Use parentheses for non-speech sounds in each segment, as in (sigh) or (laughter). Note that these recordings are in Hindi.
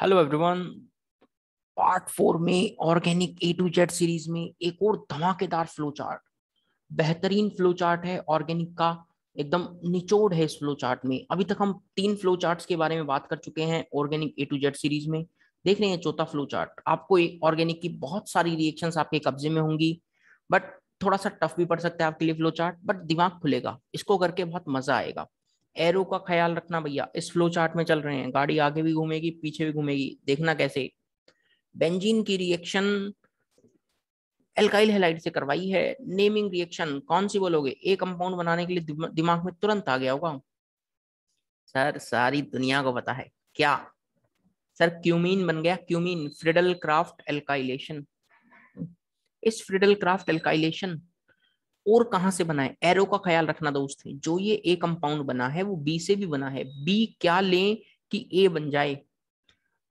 हेलो एवरीवन पार्ट फोर में organic A to Z series में एक और धमाकेदार फ्लो चार्ट बेहतरीन फ्लो चार्ट है ऑर्गेनिक का एकदम निचोड़ है इस फ्लो चार्ट में अभी तक हम तीन फ्लो चार्ट्स के बारे में बात कर चुके हैं organic A to Z series में देख रहे हैं चौथा फ्लो चार्ट आपको ऑर्गेनिक की बहुत सारी रिएक्शंस आपके कब्जे में होंगी बट थोड़ा सा टफ भी पड़ सकता है आपके लिए फ्लो चार्ट बट दिमाग खुलेगा इसको करके बहुत मजा आएगा एरो का ख्याल रखना भैया इस फ्लो चार्ट में चल रहे हैं गाड़ी आगे भी घूमेगी पीछे भी घूमेगी देखना कैसे बेंजीन की रिएक्शन एल्काइल हेलाइड से करवाई है नेमिंग रिएक्शन कौन सी बोलोगे ए कंपाउंड बनाने के लिए दिमाग में तुरंत आ गया होगा सर सारी दुनिया को पता है क्या सर क्यूमीन बन गया क्यूमीन फ्रिडल क्राफ्ट एल्काइलेशन इस फ्रिडल क्राफ्ट एल्काइलेशन और कहां से बना है एरो का ख्याल रखना दोस्त जो ये ए कंपाउंड बना है वो बी से भी बना है बी क्या ले कि ए बन जाए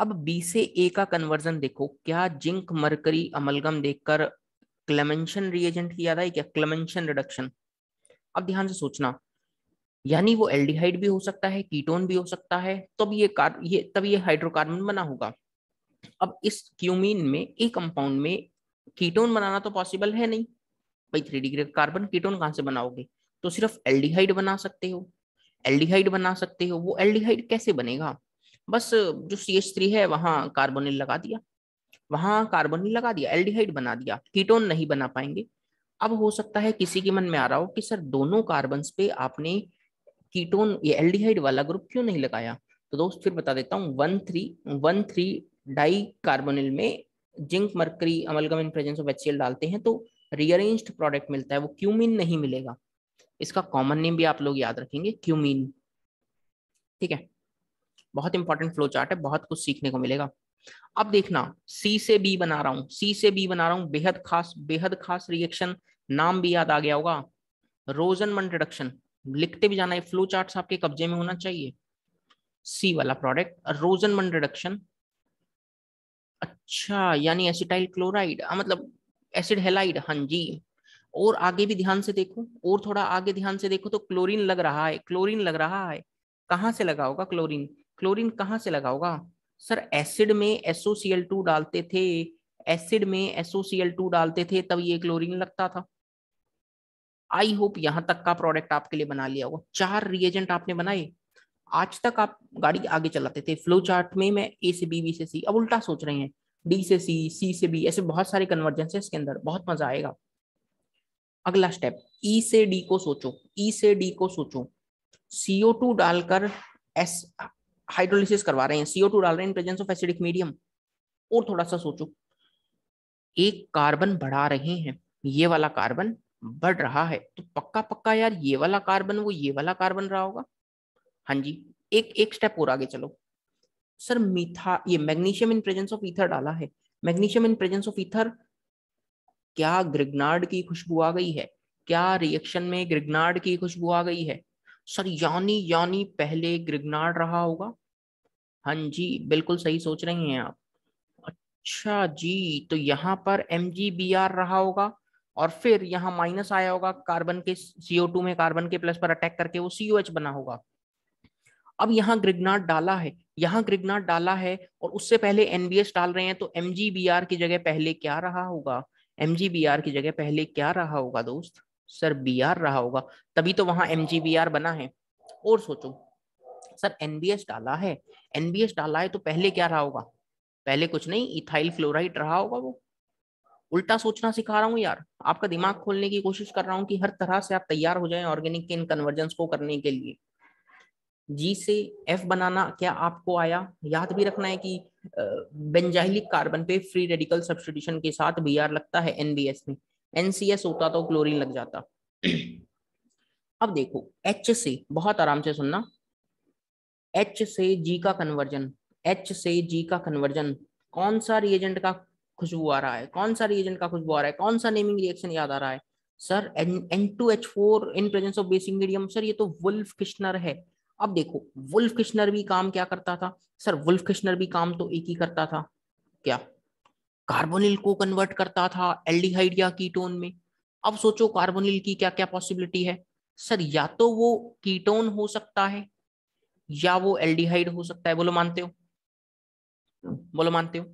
अब बी से ए का कन्वर्जन देखो क्या जिंक मरकरी अमलगम देखकर क्लेमेंशन रिएजेंट किया था क्या क्लेमेंशन रिडक्शन अब ध्यान से सोचना यानी वो एल्डिहाइड भी हो सकता है कीटोन भी हो सकता है तब ये कार ये तब ये हाइड्रोकार्बन बना होगा अब इस क्यूमीन में ए कंपाउंड में कीटोन बनाना तो पॉसिबल है नहीं भाई थ्री डिग्री कार्बन कीटोन कहाँ से बनाओगे तो सिर्फ एल्डिहाइड बना सकते हो एल्डिहाइड बना सकते हो वो एल्डिहाइड कैसे बनेगा बस जो सी एच थ्री है वहां कार्बोनिल लगा दिया वहां कार्बोनिल लगा दिया एल्डिहाइड बना दिया कीटोन नहीं बना पाएंगे अब हो सकता है किसी के मन में आ रहा हो कि सर दोनों कार्बन पे आपने कीटोन ये एल्डिहाइड वाला ग्रुप क्यों नहीं लगाया तो दोस्त फिर बता देता हूँ one three one three dicarbonyl में zinc mercury amalgam in presence of H डालते हैं तो रियरेंज्ड प्रोडक्ट मिलता है वो क्यूमिन नहीं मिलेगा इसका कॉमन नेम भी आप लोग याद रखेंगे क्यूमिन ठीक है बहुत इंपॉर्टेंट फ्लो चार्ट है बहुत कुछ सीखने को मिलेगा अब देखना सी से बी बना रहा हूं सी से बी बना रहा हूं बेहद खास बेहद खास रिएक्शन नाम भी याद आ गया होगा रोजन मन रिडक्शन लिखते भी जाना है फ्लो चार्ट आपके कब्जे में होना चाहिए सी वाला प्रोडक्ट रोजन मन रिडक्शन अच्छा यानी एसिटाइल क्लोराइड मतलब एसिड हेलाइड हाँ जी और आगे भी ध्यान से देखो और थोड़ा आगे ध्यान से देखो तो क्लोरीन लग रहा है क्लोरीन लग रहा है कहाँ से लगा होगा क्लोरीन क्लोरीन कहाँ से लगा होगा सर एसिड में एसओसीएल टू डालते थे एसिड में एसओसीएल टू डालते थे तब ये क्लोरीन लगता था आई होप यहां तक का प्रोडक्ट आपके लिए बना लिया होगा चार रिएजेंट आपने बनाए आज तक आप गाड़ी आगे चलाते थे फ्लो चार्ट में मैं ए से बी बी से सी अब उल्टा सोच रहे हैं डी से सी सी से बी ऐसे बहुत सारे कन्वर्जेंस है इसके अंदर बहुत मजा आएगा अगला स्टेप ई e से डी को सोचो ई e से डी को सोचो सीओ टू डालकर एस हाइड्रोलिसिस करवा रहे हैं सीओ टू डाल रहे हैं in presence of acidic medium और थोड़ा सा सोचो एक कार्बन बढ़ा रहे हैं ये वाला कार्बन बढ़ रहा है तो पक्का पक्का यार ये वाला कार्बन वो ये वाला कार्बन रहा होगा हाँ जी एक एक स्टेप और आगे चलो सर मीथा ये magnesium in presence of ether डाला है magnesium in presence of ether क्या ग्रिगनार्ड की खुशबू आ गई है क्या रिएक्शन में ग्रिगनार्ड की खुशबू आ गई है सर यानी यानी पहले ग्रिगनार्ड रहा होगा हाँ जी बिल्कुल सही सोच रहे हैं आप अच्छा जी तो यहाँ पर एम रहा होगा और फिर यहाँ माइनस आया होगा कार्बन के सीओ टू में कार्बन के प्लस पर अटैक करके वो सीओ एच बना होगा अब यहाँ ग्रिगनाट डाला है यहाँ ग्रिगनाट डाला है और उससे पहले एनबीएस डाल रहे हैं तो एम की जगह पहले क्या रहा होगा एम की जगह पहले क्या रहा होगा दोस्त सर बी रहा होगा तभी तो वहां एम बना है और सोचो सर एनबीएस डाला है एनबीएस डाला है तो पहले क्या रहा होगा पहले कुछ नहीं इथाइल फ्लोराइड रहा होगा वो उल्टा सोचना सिखा रहा हूँ यार आपका दिमाग खोलने की कोशिश कर रहा हूँ कि हर तरह से आप तैयार हो जाएं ऑर्गेनिक के इन कन्वर्जेंस को करने के लिए जी से एफ बनाना क्या आपको आया याद भी रखना है कि बेंजाइलिक कार्बन पे फ्री रेडिकल सब्सटीट्यूशन के साथ बी आर लगता है एनबीएस में एनसीएस होता तो क्लोरीन लग जाता अब देखो एच से बहुत आराम से सुनना एच से जी का कन्वर्जन एच से जी का कन्वर्जन कौन सा रिएजेंट का खुशबू आ रहा है कौन सा रिएजेंट का खुशबू आ रहा है कौन सा नेमिंग रिएक्शन याद आ रहा है sir N two H four in presence of basic medium sir ये तो वुल्फ किश्नर है अब देखो वुल्फ किश्नर भी काम क्या करता था सर वुल्फ किश्नर भी काम तो एक ही करता था क्या कार्बोनिल को कन्वर्ट करता था एल्डिहाइड या कीटोन में अब सोचो कार्बोनिल की क्या क्या पॉसिबिलिटी है सर या तो वो कीटोन हो सकता है या वो एल्डिहाइड हो सकता है बोलो मानते हो बोलो मानते हो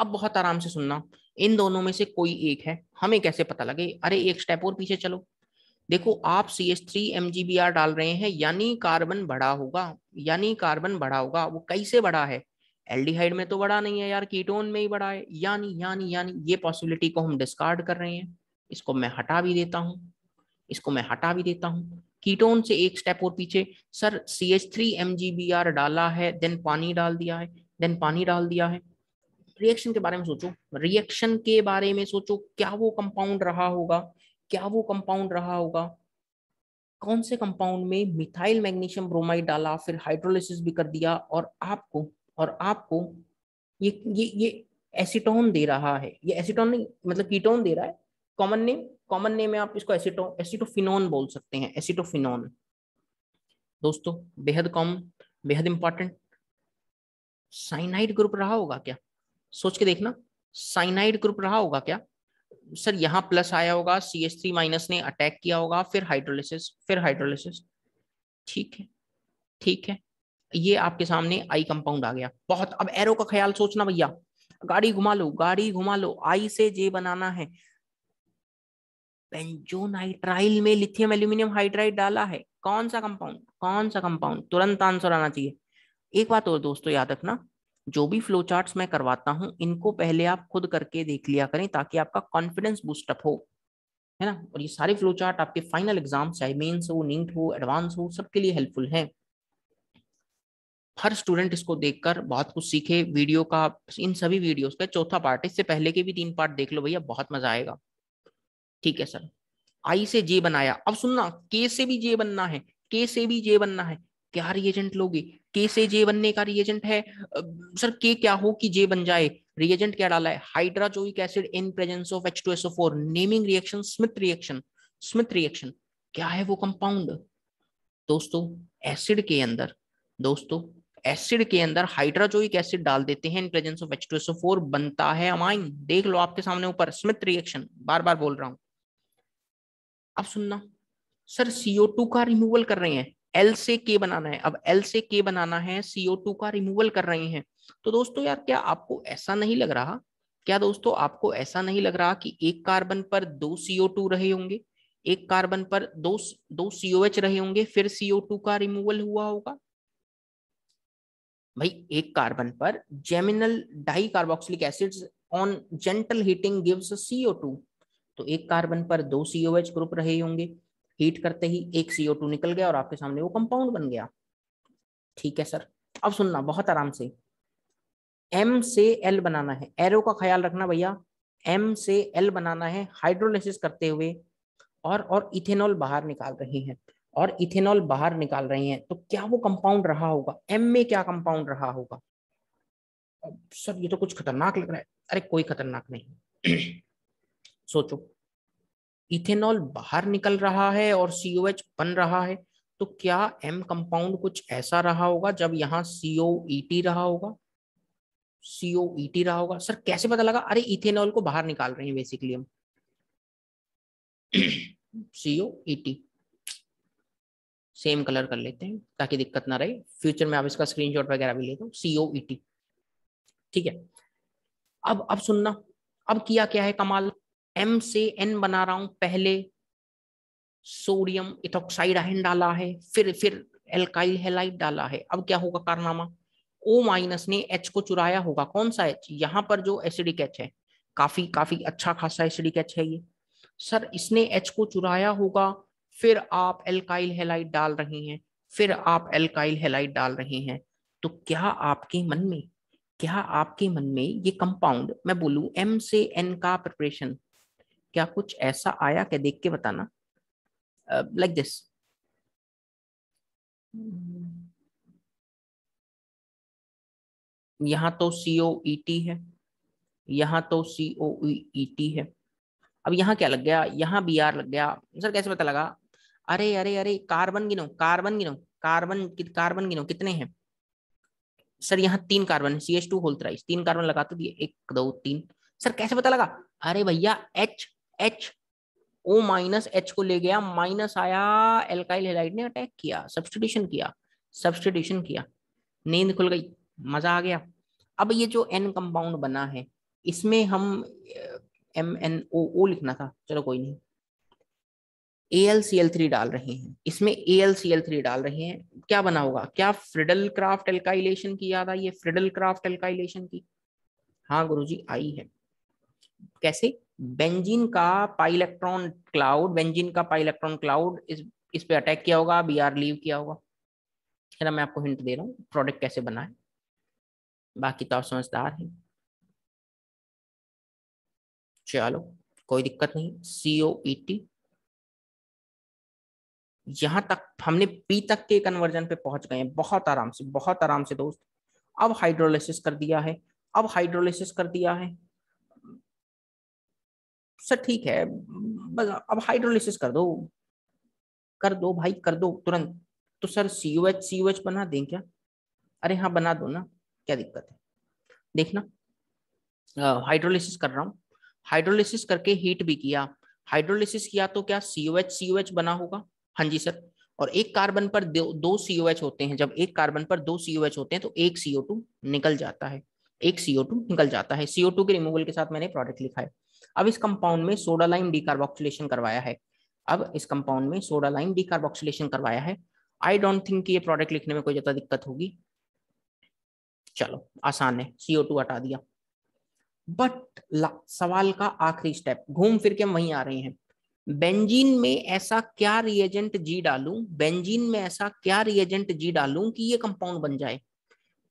अब बहुत आराम से सुनना इन दोनों में से कोई एक है हमें कैसे पता लगे अरे एक स्टेप और पीछे चलो देखो आप C H three M G B R डाल रहे हैं यानी कार्बन बढ़ा होगा यानी कार्बन बढ़ा होगा वो कैसे बढ़ा है एल्डिहाइड में तो बढ़ा नहीं है यार कीटोन में ही बढ़ा है यानी यानी यानी ये पॉसिबिलिटी को हम डिस्कार्ड कर रहे हैं इसको मैं हटा भी देता हूँ इसको मैं हटा भी देता हूँ कीटोन से एक स्टेप और पीछे sir C H three M G B R डाला है देन पानी डाल दिया है देन पानी डाल दिया है रिएक्शन के बारे में सोचो रिएक्शन के बारे में सोचो क्या वो कंपाउंड रहा होगा क्या वो कंपाउंड रहा होगा कौन से कंपाउंड में मिथाइल मैग्नीशियम ब्रोमाइड डाला फिर हाइड्रोलिसिस भी कर दिया और आपको और आपको ये ये ये एसीटोन दे रहा है ये एसीटोन नहीं मतलब कीटोन दे रहा है कॉमन नेम कॉमन नेम में आप इसको एसिटो एसिटोफिनोन बोल सकते हैं एसिटोफिनोन दोस्तों बेहद कॉमन बेहद इंपॉर्टेंट साइनाइड ग्रुप रहा होगा क्या सोच के देखना साइनाइड ग्रुप रहा होगा क्या सर यहाँ प्लस आया होगा सी एस थ्री माइनस ने अटैक किया होगा फिर हाइड्रोलिसिस फिर हाइड्रोलिसिस ठीक है ठीक है ये आपके सामने आई कंपाउंड आ गया बहुत अब एरो का ख्याल सोचना भैया गाड़ी घुमा लो गाड़ी घुमा लो आई से जे बनाना है बेंजोनाइट्राइल में लिथियम एल्यूमिनियम हाइड्राइड डाला है कौन सा कंपाउंड कौन सा कंपाउंड तुरंत आंसर आना चाहिए एक बात और दोस्तों याद रखना जो भी फ्लो चार्ट मैं करवाता हूं इनको पहले आप खुद करके देख लिया करें ताकि आपका कॉन्फिडेंस बूस्टअप हो है ना और ये सारे फ्लो चार्ट आपके फाइनल एग्जाम चाहे मेन्स हो नीट हो एडवांस हो सबके लिए हेल्पफुल है हर स्टूडेंट इसको देखकर बहुत कुछ सीखे वीडियो का इन सभी वीडियोस का चौथा पार्ट इससे पहले के भी तीन पार्ट देख लो भैया बहुत मजा आएगा ठीक है सर आई से जे बनाया अब सुनना के से भी जे बनना है के से भी जे बनना है क्या रिएजेंट लोगे के से जे बनने का रिएजेंट है सर के क्या हो कि जे बन जाए रिएजेंट क्या डाला है hydrazoic acid in presence of H two S O four naming reaction Smith reaction Smith reaction क्या है वो कंपाउंड दोस्तों एसिड के अंदर दोस्तों एसिड के अंदर हाइड्राजोइक एसिड डाल देते हैं in presence of H two S O four बनता है अमाइन देख लो आपके सामने ऊपर स्मिथ रिएक्शन बार बार बोल रहा हूं अब सुनना सर CO2 का रिमूवल कर रहे हैं एल से के बनाना है अब एल से के बनाना है सीओ टू का रिमूवल कर रहे हैं तो दोस्तों यार क्या आपको ऐसा नहीं लग रहा क्या दोस्तों आपको ऐसा नहीं लग रहा कि एक कार्बन पर दो सीओ टू रहे होंगे एक कार्बन पर दो दो सीओ एच रहे होंगे फिर सीओ टू का रिमूवल हुआ होगा भाई एक कार्बन पर geminal dicarboxylic acid on gentle heating gives C O two तो एक कार्बन पर दो सीओ एच ग्रुप रहे होंगे हीट करते ही एक सीओ टू निकल गया और आपके सामने वो कंपाउंड बन गया ठीक है सर अब सुनना बहुत आराम से एम से एल बनाना है एरो का ख्याल रखना भैया एम से एल बनाना है हाइड्रोलिसिस करते हुए और और इथेनॉल बाहर निकाल रहे हैं और इथेनॉल बाहर निकाल रहे हैं तो क्या वो कंपाउंड रहा होगा एम में क्या कंपाउंड रहा होगा सर ये तो कुछ खतरनाक लग रहा है अरे कोई खतरनाक नहीं (clears throat) सोचो इथेनॉल बाहर निकल रहा है और सीओ एच बन रहा है तो क्या एम कंपाउंड कुछ ऐसा रहा होगा जब यहाँ सीओ टी e रहा होगा सीओ टी e रहा होगा सर कैसे पता लगा अरे इथेनॉल को बाहर निकाल रहे हैं बेसिकली हम सीओ टी सेम कलर कर लेते हैं ताकि दिक्कत ना रहे फ्यूचर में आप इसका स्क्रीनशॉट वगैरह भी लेते हो सीओ टी ठीक है अब अब सुनना अब किया क्या है कमाल एम से एन बना रहा हूं पहले सोडियम इथोक्साइड आयन डाला है फिर फिर एल्काइल हेलाइड डाला है अब क्या होगा कारनामा ओ माइनस ने एच को चुराया होगा कौन सा एच यहाँ पर जो एसिडिक एच है काफी काफी अच्छा खासा एसिडिक एच है ये सर इसने एच को चुराया होगा फिर आप एल्काइल हेलाइड डाल रहे हैं फिर आप एल्काइल हेलाइड डाल रहे हैं तो क्या आपके मन में क्या आपके मन में ये कंपाउंड मैं बोलू एम से एन का प्रिपरेशन क्या कुछ ऐसा आया क्या देख के बताना लाइक uh, दिस like यहाँ तो सीओ ई टी है यहाँ तो सीओ ई टी है अब यहाँ क्या लग गया यहाँ बी आर लग गया सर कैसे पता लगा अरे अरे अरे कार्बन गिनो कार्बन गिनो कार्बन कार्बन गिनो कितने हैं सर यहाँ तीन carbon C H two whole तीन कार्बन लगा तो दिए एक दो तीन सर कैसे पता लगा अरे भैया H H O minus H को ले गया माइनस आया एल्काइल हेलाइड ने अटैक किया सब्सटीट्यूशन किया सब्सटीट्यूशन किया नींद खुल गई मजा आ गया अब ये जो एन कंपाउंड बना है इसमें हम एम एन ओ ओ लिखना था चलो कोई नहीं A L C L three डाल रहे हैं इसमें A L C L three डाल रहे हैं क्या बना होगा क्या फ्रिडल क्राफ्ट एल्काइलेशन की याद आई है फ्रिडल क्राफ्ट एल्काइलेशन की हाँ गुरुजी आई है कैसे बेंजीन का पाई इलेक्ट्रॉन क्लाउड बेंजीन का पाई इलेक्ट्रॉन क्लाउड इस इस पे अटैक किया होगा बी आर लीव किया होगा चलो मैं आपको हिंट दे रहा हूँ प्रोडक्ट कैसे बना है बाकी तो आप समझदार हैं चलो कोई दिक्कत नहीं सी ओ ई टी यहां तक हमने पी तक के कन्वर्जन पे पहुंच गए हैं बहुत आराम से बहुत आराम से दोस्त अब हाइड्रोलिसिस कर दिया है अब हाइड्रोलिसिस कर दिया है सर ठीक है बस अब हाइड्रोलिसिस कर दो कर दो भाई कर दो तुरंत तो sir C U H C U H बना दें क्या अरे हाँ बना दो ना क्या दिक्कत है देखना हाइड्रोलिसिस कर रहा हूँ हाइड्रोलिसिस करके हीट भी किया हाइड्रोलिसिस किया तो क्या C U H C U H बना होगा हाँ जी सर और एक कार्बन पर दो दो सी यू एच होते हैं जब एक कार्बन पर दो सी यू एच होते हैं तो एक सी टू निकल जाता है एक सी ओ टू निकल जाता है सी ओ टू के रिमूवल के साथ मैंने प्रोडक्ट लिखा है अब इस कंपाउंड में सोडा लाइम डीकार्बोक्सिलेशन करवाया है अब इस कंपाउंड में सोडा लाइम डीकार्बोक्सिलेशन करवाया है आई डोंट थिंक कि ये प्रोडक्ट लिखने में कोई ज्यादा दिक्कत होगी चलो आसान है सीओ टू हटा दिया बट सवाल का आखिरी स्टेप घूम फिर के हम वहीं आ रहे हैं बेंजीन में ऐसा क्या रिएजेंट जी डालूं बेंजीन में ऐसा क्या रिएजेंट जी डालूं कि ये कंपाउंड बन जाए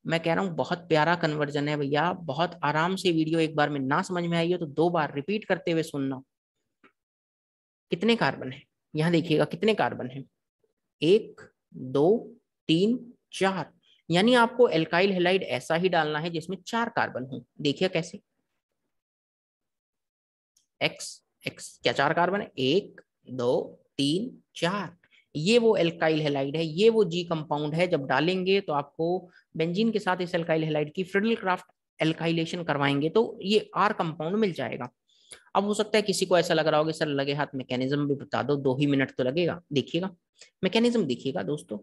मैं कह रहा हूँ बहुत प्यारा कन्वर्जन है भैया बहुत आराम से वीडियो एक बार में ना समझ में आई हो तो दो बार रिपीट करते हुए सुनना कितने कार्बन है यहाँ देखिएगा कितने कार्बन है एक दो तीन चार यानी आपको एल्काइल हेलाइड ऐसा ही डालना है जिसमें चार कार्बन हो देखिए कैसे एक्स एक्स क्या चार कार्बन है एक दो तीन चार ये वो एल्काइल हेलाइड है ये वो जी कंपाउंड है जब डालेंगे तो आपको बेंजीन के साथ इस एल्काइल हेलाइड की फ्रिडल क्राफ्ट एल्काइलेशन करवाएंगे तो ये आर कंपाउंड मिल जाएगा अब हो सकता है किसी को ऐसा लग रहा होगा सर लगे हाथ मैकेनिज्म भी बता दो दो ही मिनट तो लगेगा देखिएगा मैकेनिज्म देखिएगा दोस्तों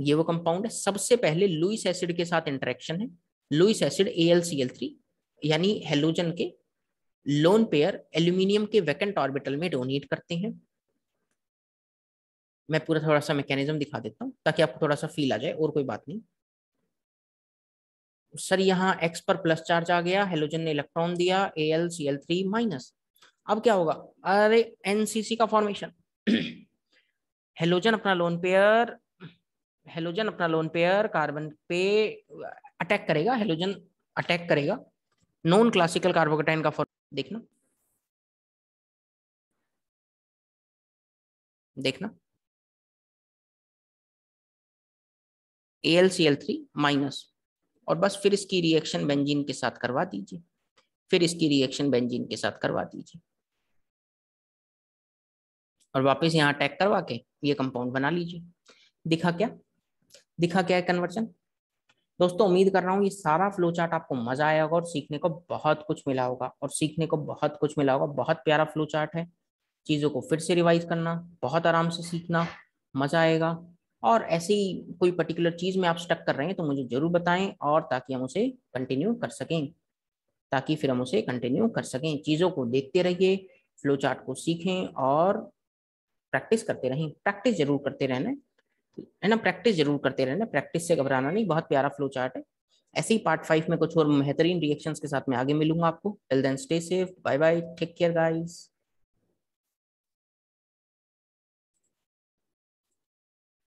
ये वो कंपाउंड है सबसे पहले लुइस एसिड के साथ इंटरेक्शन है लुइस एसिड ए यानी हेलोजन के लोन पेयर एल्यूमिनियम के वैकेंट ऑर्बिटल में डोनेट करते हैं मैं पूरा थोड़ा सा मैकेनिज्म दिखा देता हूं ताकि आपको थोड़ा सा फील आ जाए और कोई बात नहीं सर यहाँ एक्स पर प्लस चार्ज आ गया हेलोजन ने इलेक्ट्रॉन दिया A L C L three minus अब क्या होगा अरे एनसीसी का फॉर्मेशन हेलोजन अपना लोन पेयर हेलोजन अपना लोन पेयर कार्बन पे अटैक करेगा हेलोजन अटैक करेगा नॉन क्लासिकल कार्बोकोटाइन का देखना देखना L C L three minus और बस फिर इसकी रिएक्शन बेंजीन के साथ करवा दीजिए फिर इसकी रिएक्शन बेंजीन के साथ करवा दीजिए और वापस यहां अटैक करवा के ये कंपाउंड बना लीजिए दिखा क्या दिखा क्या है कन्वर्जन दोस्तों उम्मीद कर रहा हूँ ये सारा फ्लो चार्ट आपको मजा आया होगा और सीखने को बहुत कुछ मिला होगा और सीखने को बहुत कुछ मिला होगा बहुत प्यारा फ्लो चार्ट है चीज़ों को फिर से रिवाइज करना बहुत आराम से सीखना मजा आएगा और ऐसी कोई पर्टिकुलर चीज़ में आप स्टक कर रहे हैं तो मुझे ज़रूर बताएं और ताकि हम उसे कंटिन्यू कर सकें ताकि फिर हम उसे कंटिन्यू कर सकें चीज़ों को देखते रहिए फ्लो चार्ट को सीखें और प्रैक्टिस करते रहें प्रैक्टिस जरूर करते रहना है ना प्रैक्टिस जरूर करते रहना प्रैक्टिस से घबराना नहीं बहुत प्यारा फ्लो चार्ट है ऐसे ही पार्ट फाइव में कुछ और बेहतरीन रिएक्शंस के साथ मैं आगे मिलूंगा आपको till then stay safe bye bye take care guys